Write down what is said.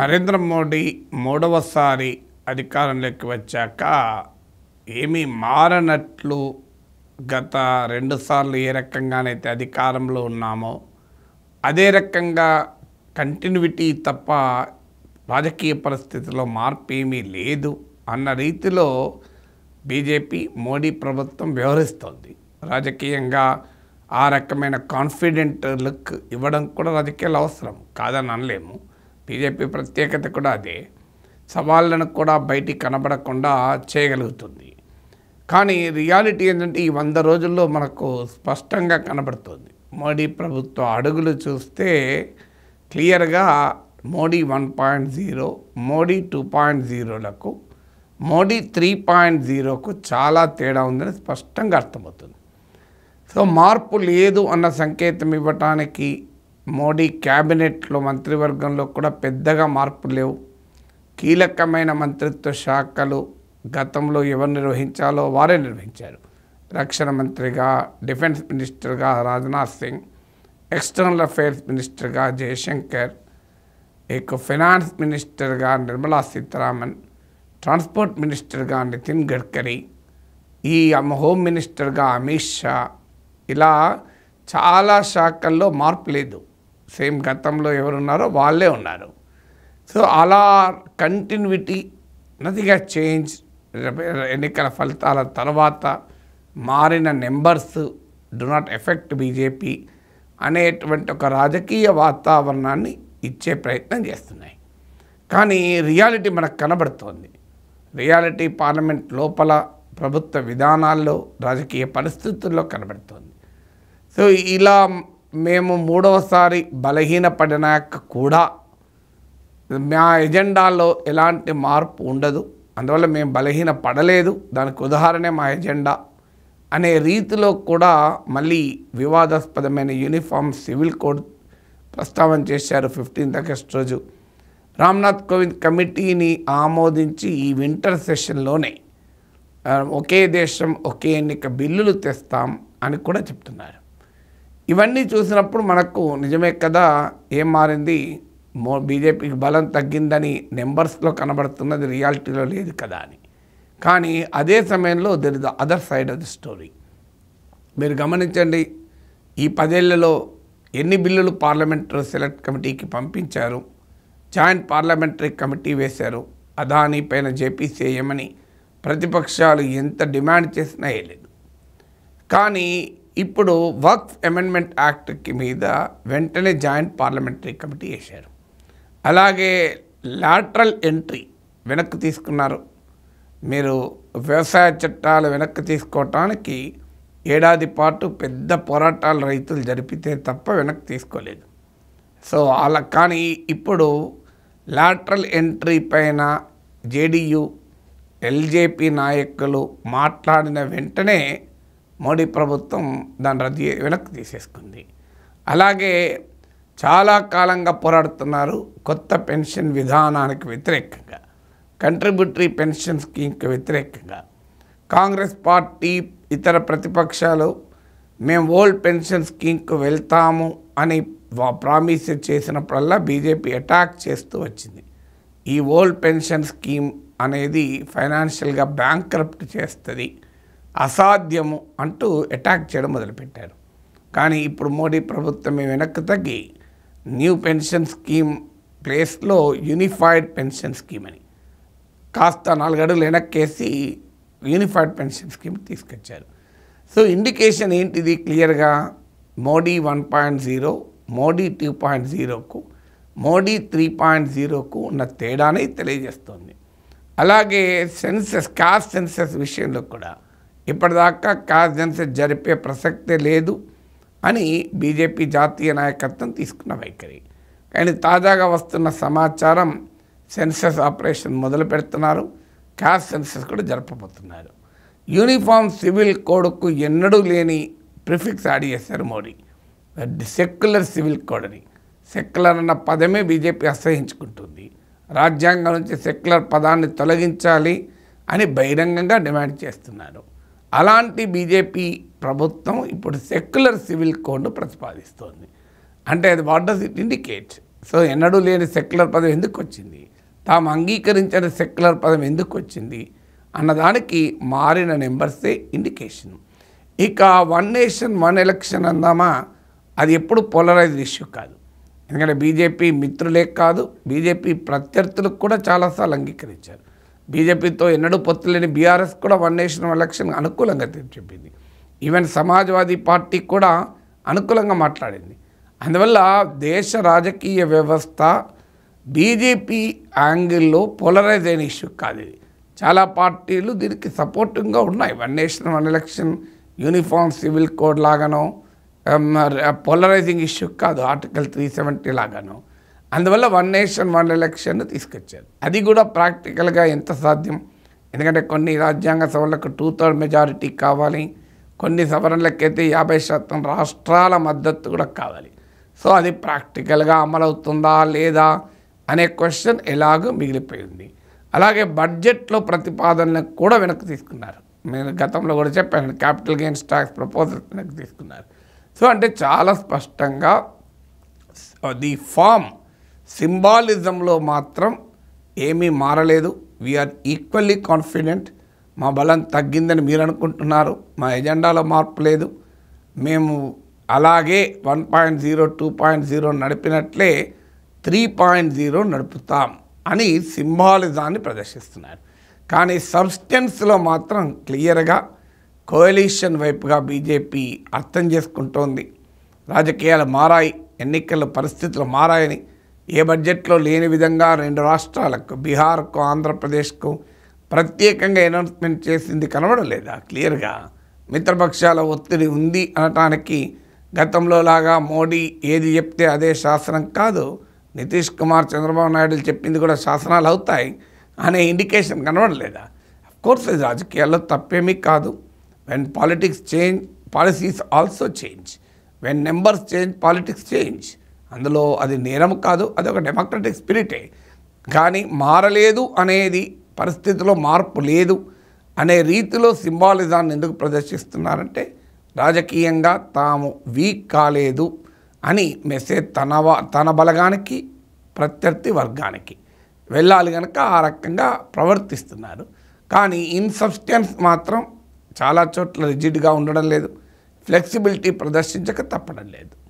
నరేంద్ర మోడీ మూడవసారి అధికారంలోకి వచ్చాక ఏమీ మారనట్లు గత రెండుసార్లు ఏ రకంగానైతే అధికారంలో ఉన్నామో అదే రకంగా కంటిన్యూటీ తప్ప రాజకీయ పరిస్థితిలో మార్పు ఏమీ లేదు అన్న రీతిలో బీజేపీ మోడీ ప్రభుత్వం వ్యవహరిస్తోంది రాజకీయంగా ఆ రకమైన కాన్ఫిడెంట్ లుక్ ఇవ్వడం కూడా రాజకీయాలు అవసరం కాదని అనలేము బీజేపీ ప్రత్యేకత కూడా అదే సవాళ్ళను కూడా బయటికి కనబడకుండా చేయగలుగుతుంది కానీ రియాలిటీ ఏంటంటే ఈ వంద రోజుల్లో మనకు స్పష్టంగా కనబడుతుంది మోడీ ప్రభుత్వ అడుగులు చూస్తే క్లియర్గా Modi one point zero Modi two point జీరోలకు మోడీ త్రీ పాయింట్ జీరోకు చాలా తేడా ఉందని స్పష్టంగా అర్థమవుతుంది సో మార్పు లేదు అన్న సంకేతం ఇవ్వటానికి మోడీ క్యాబినెట్లో మంత్రివర్గంలో కూడా పెద్దగా మార్పు లేవు కీలకమైన మంత్రిత్వ శాఖలు గతంలో ఎవరు నిర్వహించాలో వారే నిర్వహించారు రక్షణ మంత్రిగా డిఫెన్స్ మినిస్టర్గా రాజ్నాథ్ సింగ్ ఎక్స్టర్నల్ అఫైర్స్ మినిస్టర్గా జయశంకర్ ఇక ఫినాన్స్ మినిస్టర్గా నిర్మలా సీతారామన్ ట్రాన్స్పోర్ట్ మినిస్టర్గా నితిన్ గడ్కరీ ఈ హోమ్ మినిస్టర్గా అమిత్ షా ఇలా చాలా శాఖల్లో మార్పు లేదు సేమ్ గతంలో ఎవరున్నారో వాళ్ళే ఉన్నారు సో అలా కంటిన్యూటీ నథింగ్ హ్యాస్ చేంజ్ ఎన్నికల ఫలితాల తర్వాత మారిన numbers do not affect BJP అనేటువంటి ఒక రాజకీయ వాతావరణాన్ని ఇచ్చే ప్రయత్నం చేస్తున్నాయి కానీ రియాలిటీ మనకు కనబడుతోంది రియాలిటీ పార్లమెంట్ లోపల ప్రభుత్వ విధానాల్లో రాజకీయ పరిస్థితుల్లో కనబడుతోంది సో ఇలా మేము మూడవసారి బలహీనపడినాక కూడా మా ఎజెండాలో ఎలాంటి మార్పు ఉండదు అందువల్ల మేము బలహీన పడలేదు దానికి ఉదాహరణే మా ఎజెండా అనే రీతిలో కూడా మళ్ళీ వివాదాస్పదమైన యూనిఫామ్ సివిల్ కోడ్ ప్రస్తావన చేశారు ఫిఫ్టీన్త్ ఆగస్ట్ రోజు రామ్నాథ్ కోవింద్ కమిటీని ఆమోదించి ఈ వింటర్ సెషన్లోనే ఒకే దేశం ఒకే ఎన్నిక బిల్లులు తెస్తాం అని కూడా చెప్తున్నారు ఇవన్నీ చూసినప్పుడు మనకు నిజమే కదా ఏం మారింది మో బీజేపీకి బలం తగ్గిందని నెంబర్స్లో కనబడుతున్నది రియాలిటీలో లేదు కదా అని కానీ అదే సమయంలో there is the other side of the story మీరు గమనించండి ఈ పదేళ్లలో ఎన్ని బిల్లులు పార్లమెంటరీ సెలెక్ట్ కమిటీకి పంపించారు జాయింట్ పార్లమెంటరీ కమిటీ వేశారు అదాని పైన జేపీసీఎం ప్రతిపక్షాలు ఎంత డిమాండ్ చేసినా వేయలేదు కానీ ఇప్పుడు వక్ఫ్ అమెండ్మెంట్ యాక్ట్ మీద వెంటనే జాయింట్ పార్లమెంటరీ కమిటీ వేశారు అలాగే లాటరల్ ఎంట్రీ వెనక్కి తీసుకున్నారు మీరు వ్యవసాయ చట్టాలు వెనక్కి తీసుకోవటానికి ఏడాది పాటు పెద్ద పోరాటాలు రైతులు జరిపితే తప్ప వెనక్కి తీసుకోలేదు సో అలా కానీ ఇప్పుడు లాటరల్ ఎంట్రీ పైన జేడీయూ ఎల్జేపీ నాయకులు మాట్లాడిన వెంటనే మోడీ ప్రభుత్వం దాన్ని రద్దు వెనక్కి తీసేసుకుంది అలాగే చాలా కాలంగా పోరాడుతున్నారు కొత్త పెన్షన్ విధానానికి వ్యతిరేకంగా కంట్రిబ్యూటరీ పెన్షన్ స్కీమ్కి వ్యతిరేకంగా కాంగ్రెస్ పార్టీ ఇతర ప్రతిపక్షాలు మేము ఓల్డ్ పెన్షన్ స్కీమ్కి వెళ్తాము అని ప్రామిస్ చేసినప్పుడల్లా బీజేపీ అటాక్ చేస్తూ వచ్చింది ఈ ఓల్డ్ పెన్షన్ స్కీమ్ అనేది ఫైనాన్షియల్గా బ్యాంక్రప్ట్ చేస్తుంది అసాధ్యము అంటూ అటాక్ చేయడం మొదలుపెట్టారు కానీ ఇప్పుడు మోడీ ప్రభుత్వం వెనక్కి తగ్గి న్యూ పెన్షన్ స్కీమ్ ప్లేస్లో యూనిఫైడ్ పెన్షన్ స్కీమ్ అని కాస్త నాలుగడుగులు వెనక్కేసి యూనిఫైడ్ పెన్షన్ స్కీమ్ తీసుకొచ్చారు సో ఇండికేషన్ ఏంటిది క్లియర్గా Modi one point zero Modi two point జీరోకు మోడీ త్రీ పాయింట్ జీరోకు ఉన్న తేడానే తెలియజేస్తుంది అలాగే సెన్సెస్ క్యాస్ట్ సెన్సస్ విషయంలో కూడా ఇప్పటిదాకా కాన్ఫరెన్స్ జరిపే ప్రసక్తే లేదు అని బీజేపీ జాతీయ నాయకత్వం తీసుకున్న వైఖరి కానీ తాజాగా వస్తున్న సమాచారం సెన్సస్ ఆపరేషన్ మొదలు పెడుతున్నారు క్యాష్ సెన్సెస్ కూడా జరపబోతున్నారు యూనిఫామ్ సివిల్ కోడ్కు ఎన్నడూ లేని ప్రిఫిక్స్ యాడ్ చేశారు మోడీ సెక్యులర్ సివిల్ కోడ్ అని సెక్యులర్ అన్న పదమే బీజేపీ అసహించుకుంటుంది రాజ్యాంగం నుంచి సెక్యులర్ పదాన్ని తొలగించాలి అని బహిరంగంగా డిమాండ్ చేస్తున్నారు అలాంటి బీజేపీ ప్రభుత్వం ఇప్పుడు సెక్యులర్ సివిల్ కోడ్ను ప్రతిపాదిస్తోంది అంటే అది what does it indicate so ఎన్నడూ లేని సెక్యులర్ పదం ఎందుకు వచ్చింది తాము అంగీకరించిన సెక్యులర్ పదం ఎందుకు వచ్చింది అన్నదానికి మారిన నెంబర్సే ఇండికేషన్ ఇక వన్ నేషన్ వన్ ఎలక్షన్ అందామా అది ఎప్పుడు పోలరైజ్డ్ ఇష్యూ కాదు ఎందుకంటే బీజేపీ మిత్రులే కాదు బీజేపీ ప్రత్యర్థులకు కూడా చాలాసార్లు అంగీకరించారు బీజేపీతో ఎన్నడూ పొత్తులేని బీఆర్ఎస్ కూడా వన్ నేషన్ ఎలక్షన్ అనుకూలంగా చెప్పింది ఈవెన్ సమాజ్వాదీ పార్టీ కూడా అనుకూలంగా మాట్లాడింది అందువల్ల దేశ రాజకీయ వ్యవస్థ బీజేపీ యాంగిల్లో పోలరైజ్ అయిన ఇష్యూ కాదు ఇది చాలా పార్టీలు దీనికి సపోర్టింగ్గా ఉన్నాయి one nation one election uniform civil code లాగానో పోలరైజింగ్ ఇష్యూ కాదు ఆర్టికల్ త్రీ సెవెంటీ లాగానో అందువల్ల వన్ నేషన్ వన్ ఎలక్షన్ తీసుకొచ్చారు అది కూడా ప్రాక్టికల్గా ఎంత సాధ్యం ఎందుకంటే కొన్ని రాజ్యాంగ సవరణలకు టూ థర్డ్ మెజారిటీ కావాలి కొన్ని సవరణలకైతే యాభై శాతం రాష్ట్రాల మద్దతు కూడా కావాలి సో అది ప్రాక్టికల్గా అమలవుతుందా లేదా అనే క్వశ్చన్ ఎలాగో మిగిలిపోయింది అలాగే బడ్జెట్లో ప్రతిపాదనలకు కూడా వెనక్కి తీసుకున్నారు నేను గతంలో కూడా చెప్పాను క్యాపిటల్ గెయిన్స్ ట్యాక్స్ ప్రపోజల్ వెనక్కి తీసుకున్నారు సో అంటే చాలా స్పష్టంగా ది ఫామ్ సింబాలిజంలో మాత్రం ఏమీ మారలేదు వీఆర్ ఈక్వల్లీ కాన్ఫిడెంట్ మా బలం తగ్గిందని మీరు అనుకుంటున్నారు మా ఎజెండాలో మార్పు లేదు మేము అలాగే one point zero two point zero నడిపినట్లే త్రీ పాయింట్ జీరో నడుపుతాం అని సింబాలిజాన్ని ప్రదర్శిస్తున్నారు కానీ సబ్స్టెన్స్లో మాత్రం క్లియర్గా కోయలీషన్ వైపుగా బీజేపీ అర్థం చేసుకుంటోంది రాజకీయాలు మారాయి ఎన్నికల పరిస్థితులు మారాయని ఏ బడ్జెట్లో లేని విధంగా రెండు రాష్ట్రాలకు బీహార్కు ఆంధ్రప్రదేశ్కు ప్రత్యేకంగా అనౌన్స్మెంట్ చేసింది కనబడలేదా క్లియర్గా మిత్రపక్షాల ఒత్తిడి ఉంది అనటానికి గతంలో లాగా మోడీ ఏది చెప్తే అదే శాసనం కాదు నితీష్ కుమార్ చంద్రబాబు నాయుడు చెప్పింది కూడా శాసనాలు అవుతాయి అనే ఇండికేషన్ కనబడలేదా కోర్స్ రాజకీయాల్లో తప్పేమీ కాదు when politics change policies also change when numbers change politics change అందులో అది నేరం కాదు అది ఒక డెమోక్రటిక్ స్పిరిటే కానీ మారలేదు అనేది పరిస్థితిలో మార్పు లేదు అనే రీతిలో సింబాలిజాన్ని ఎందుకు ప్రదర్శిస్తున్నారంటే రాజకీయంగా తాము వీక్ కాలేదు అని మెసేజ్ తన తన బలగానికి ప్రత్యర్థి వర్గానికి వెళ్ళాలి కనుక ఆ రకంగా ప్రవర్తిస్తున్నారు కానీ ఇన్ మాత్రం చాలా చోట్ల రిజిడ్గా ఉండడం లేదు ఫ్లెక్సిబిలిటీ ప్రదర్శించక తప్పడం లేదు